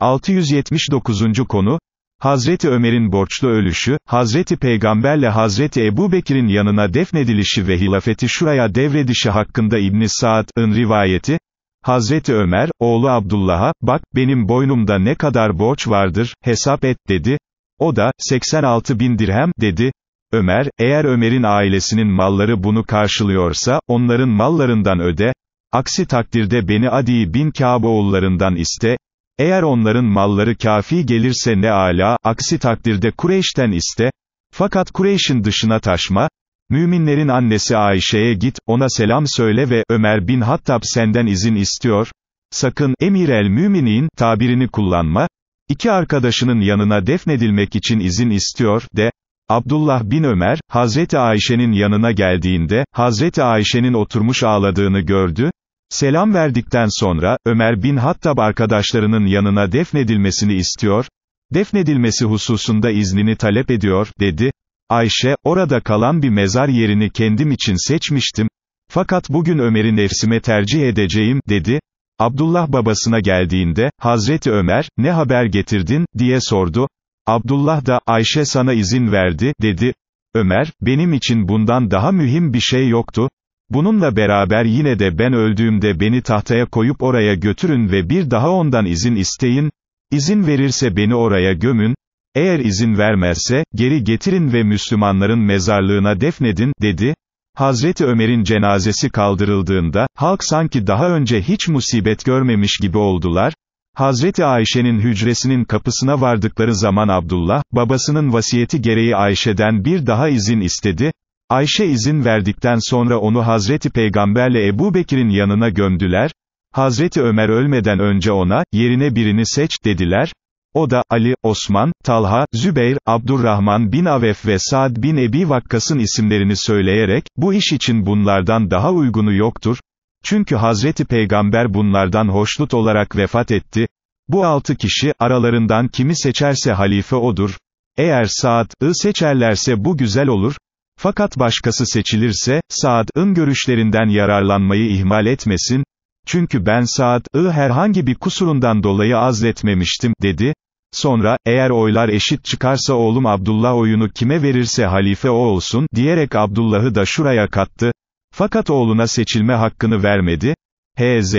679. konu, Hazreti Ömer'in borçlu ölüşü, Hazreti Peygamberle Hazreti Ebu Bekir'in yanına defnedilişi ve hilafeti şuraya devredişi hakkında İbn Saad'ın rivayeti, Hazreti Ömer, oğlu Abdullah'a, bak, benim boynumda ne kadar borç vardır, hesap et, dedi. O da, 86 bin dirhem, dedi. Ömer, eğer Ömer'in ailesinin malları bunu karşılıyorsa, onların mallarından öde, aksi takdirde beni Adi bin Kâb oğullarından iste, eğer onların malları kafi gelirse ne ala, aksi takdirde Kureyş'ten iste, fakat Kureyş'in dışına taşma, müminlerin annesi Ayşe'ye git, ona selam söyle ve, Ömer bin Hattab senden izin istiyor, sakın, emir el müminin, tabirini kullanma, iki arkadaşının yanına defnedilmek için izin istiyor, de, Abdullah bin Ömer, Hazreti Ayşe'nin yanına geldiğinde, Hazreti Ayşe'nin oturmuş ağladığını gördü, Selam verdikten sonra, Ömer bin Hattab arkadaşlarının yanına defnedilmesini istiyor, defnedilmesi hususunda iznini talep ediyor, dedi. Ayşe, orada kalan bir mezar yerini kendim için seçmiştim, fakat bugün Ömer'i nefsime tercih edeceğim, dedi. Abdullah babasına geldiğinde, Hazreti Ömer, ne haber getirdin, diye sordu. Abdullah da, Ayşe sana izin verdi, dedi. Ömer, benim için bundan daha mühim bir şey yoktu, Bununla beraber yine de ben öldüğümde beni tahtaya koyup oraya götürün ve bir daha ondan izin isteyin, izin verirse beni oraya gömün, eğer izin vermezse, geri getirin ve Müslümanların mezarlığına defnedin, dedi. Hazreti Ömer'in cenazesi kaldırıldığında, halk sanki daha önce hiç musibet görmemiş gibi oldular. Hazreti Ayşe'nin hücresinin kapısına vardıkları zaman Abdullah, babasının vasiyeti gereği Ayşe'den bir daha izin istedi, Ayşe izin verdikten sonra onu Hazreti Peygamberle Ebu Bekir'in yanına gömdüler, Hazreti Ömer ölmeden önce ona, yerine birini seç, dediler, o da, Ali, Osman, Talha, Zübeyr, Abdurrahman bin Avef ve Saad bin Ebi Vakkas'ın isimlerini söyleyerek, bu iş için bunlardan daha uygunu yoktur, çünkü Hazreti Peygamber bunlardan hoşnut olarak vefat etti, bu altı kişi, aralarından kimi seçerse halife odur, eğer Saad'ı seçerlerse bu güzel olur, fakat başkası seçilirse, Saad'ın görüşlerinden yararlanmayı ihmal etmesin, çünkü ben Saad'ı herhangi bir kusurundan dolayı azletmemiştim, dedi. Sonra, eğer oylar eşit çıkarsa oğlum Abdullah oyunu kime verirse halife o olsun, diyerek Abdullah'ı da şuraya kattı. Fakat oğluna seçilme hakkını vermedi. H.Z.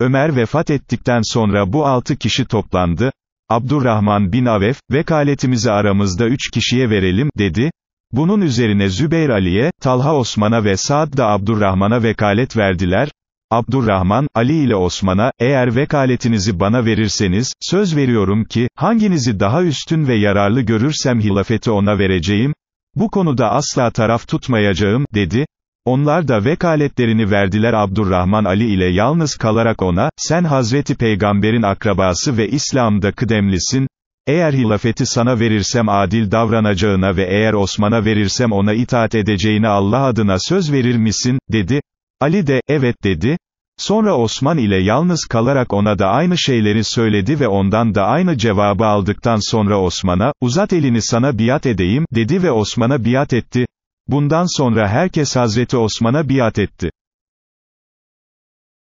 Ömer vefat ettikten sonra bu altı kişi toplandı. Abdurrahman bin Avef, vekaletimizi aramızda üç kişiye verelim, dedi. Bunun üzerine Zübeyr Ali'ye, Talha Osman'a ve Saad da Abdurrahman'a vekalet verdiler, Abdurrahman, Ali ile Osman'a, eğer vekaletinizi bana verirseniz, söz veriyorum ki, hanginizi daha üstün ve yararlı görürsem hilafeti ona vereceğim, bu konuda asla taraf tutmayacağım, dedi. Onlar da vekaletlerini verdiler Abdurrahman Ali ile yalnız kalarak ona, sen Hazreti Peygamber'in akrabası ve İslam'da kıdemlisin, eğer hilafeti sana verirsem adil davranacağına ve eğer Osman'a verirsem ona itaat edeceğine Allah adına söz verir misin, dedi. Ali de, evet dedi. Sonra Osman ile yalnız kalarak ona da aynı şeyleri söyledi ve ondan da aynı cevabı aldıktan sonra Osman'a, uzat elini sana biat edeyim, dedi ve Osman'a biat etti. Bundan sonra herkes Hazreti Osman'a biat etti.